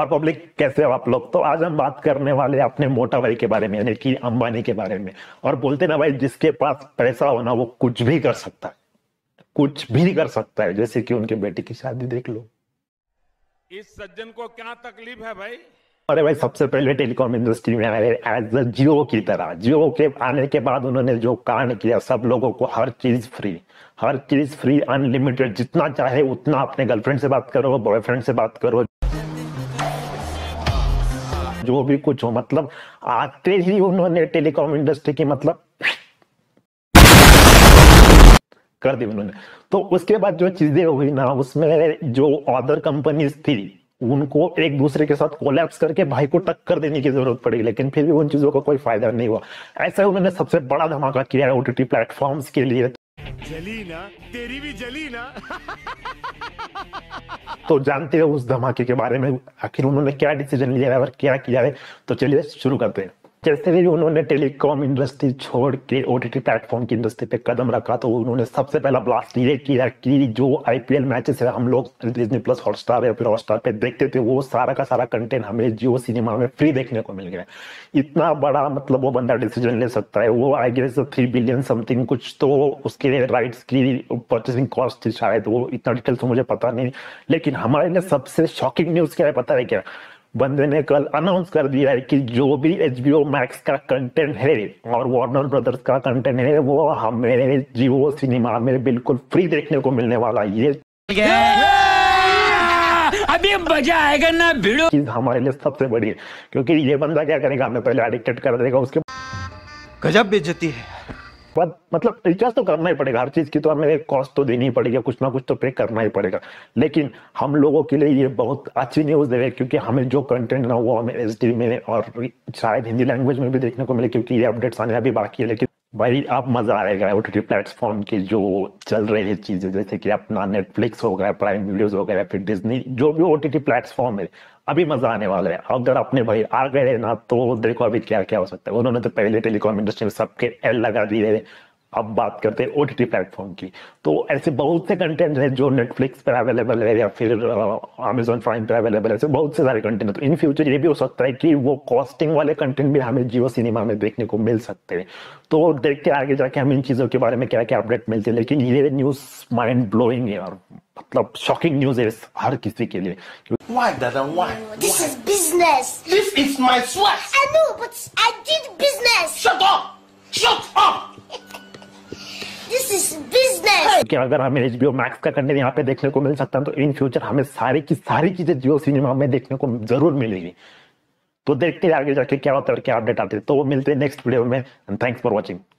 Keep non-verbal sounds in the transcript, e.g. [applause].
और पब्लिक कैसे हो आप लोग तो आज हम बात करने वाले अपने मोटा भाई के बारे में यानी कि अंबानी के बारे में और बोलते ना भाई जिसके पास पैसा होना वो कुछ भी कर सकता है कुछ भी कर सकता है जैसे कि उनके बेटे की शादी देख लो इस सज्जन को क्या तकलीफ है भाई अरे भाई सबसे पहले टेलीकॉम इंडस्ट्री में आए एज अ जियो की तरह जियो के आने के बाद उन्होंने जो कारण किया सब लोगों को हर चीज फ्री हर चीज फ्री अनलिमिटेड जितना चाहे उतना अपने गर्लफ्रेंड से बात करो बॉयफ्रेंड से बात करो जो भी कुछ हो मतलब आते ही उन्होंने टेलीकॉम इंडस्ट्री की मतलब कर दी उन्होंने तो उसके बाद जो चीजें हुई ना उसमें जो अदर कंपनीज थी उनको एक दूसरे के साथ कोलैप्स करके भाई को टक्कर देने की जरूरत पड़ी लेकिन फिर भी उन चीजों का को कोई फायदा नहीं हुआ ऐसा उन्होंने सबसे बड़ा धमाका किया है ओटीटी प्लेटफॉर्म्स के लिए जली ना तेरी भी जली ना [laughs] तो जानते हो उस धमाके के बारे में आखिर उन्होंने क्या डिसीजन लिया और क्या किया है तो चलिए शुरू करते हैं जैसे ही उन्होंने टेलीकॉम इंडस्ट्री छोड़ के ओ टी टी प्लेटफॉर्म की इंडस्ट्री पे कदम रखा तो उन्होंने सबसे पहला ब्लास्ट ये किया कि जो एल मैचेस है हम लोग डिजनी प्लस हॉटस्टार या फिर हॉटस्टार पे देखते थे वो सारा का सारा कंटेंट हमें जियो सिनेमा में फ्री देखने को मिल गया इतना बड़ा मतलब वो बंदा डिसीजन ले सकता है वो I guess three billion something कुछ तो उसके लिए राइट्स की परचेसिंग कॉस्ट थी शायद वो इतना डिटेल्स तो मुझे पता नहीं लेकिन हमारे लिए सबसे शॉकिंग न्यूज़ क्या है पता है क्या बंदे ने कल अनाउंस कर दिया है कि जो भी एच बी मैक्स का कंटेंट है और वार्नर ब्रदर्स का कंटेंट है वो हमें जियो सिनेमा में बिल्कुल फ्री देखने को मिलने वाला है ये अभी मजा आएगा ना भिड़ो चीज हमारे लिए सबसे बड़ी क्योंकि ये बंदा क्या करेगा हमें पहले एडिक्टेड कर देगा उसके गजब बेचती है बट मतलब रिचार्ज तो करना ही पड़ेगा हर चीज की तो हमें कॉस्ट तो देनी ही पड़ेगी कुछ ना कुछ तो पे करना ही पड़ेगा लेकिन हम लोगों के लिए ये बहुत अच्छी न्यूज रहे क्योंकि हमें जो कंटेंट ना वो हमें एस में और शायद हिंदी लैंग्वेज में भी देखने को मिले क्योंकि ये अपडेट्स आने अभी बाकी है लेकिन भाई आप मजा आएगा ओ टी प्लेटफॉर्म के जो चल रहे चीजें जैसे कि अपना नेटफ्लिक्स हो गया प्राइम वीडियो हो गया फिर डिजनी जो भी ओ टी प्लेटफॉर्म है अभी मजा आने वाला है अगर अपने भाई आ गए ना तो देखो अभी क्या क्या हो सकता है उन्होंने तो पहले टेलीकॉम इंडस्ट्री में सबके एल लगा दिए अब बात करते हैं ओ टी प्लेटफॉर्म की तो ऐसे बहुत से कंटेंट है जो नेटफ्लिक्स पर अवेलेबल है या फिर अमेजोन uh, प्राइम पर अवेलेबल है ऐसे बहुत से सारे कंटेंट है तो इन फ्यूचर ये भी हो सकता है कि वो कॉस्टिंग वाले कंटेंट भी हमें जियो सिनेमा में देखने को मिल सकते हैं तो देखते आगे जाके हम इन चीज़ों के बारे में क्या क्या अपडेट मिलते हैं लेकिन ये न्यूज़ माइंड ब्लोइंग है और मतलब शॉकिंग न्यूज है हर किसी के लिए Why, Dada? Why? This is business. This is my sweat. I know, but I did business. Shut up! Shut up! This is business कि अगर हमें जियो मैक्स का कंटेंट यहाँ पे देखने को मिल सकता है तो इन फ्यूचर हमें सारी की सारी चीजें जियो सिनेमा में देखने को जरूर मिलेगी तो देखते आगे जाके क्या होता है क्या अपडेट आते हैं तो वो मिलते हैं नेक्स्ट वीडियो में एंड थैंक्स फॉर वॉचिंग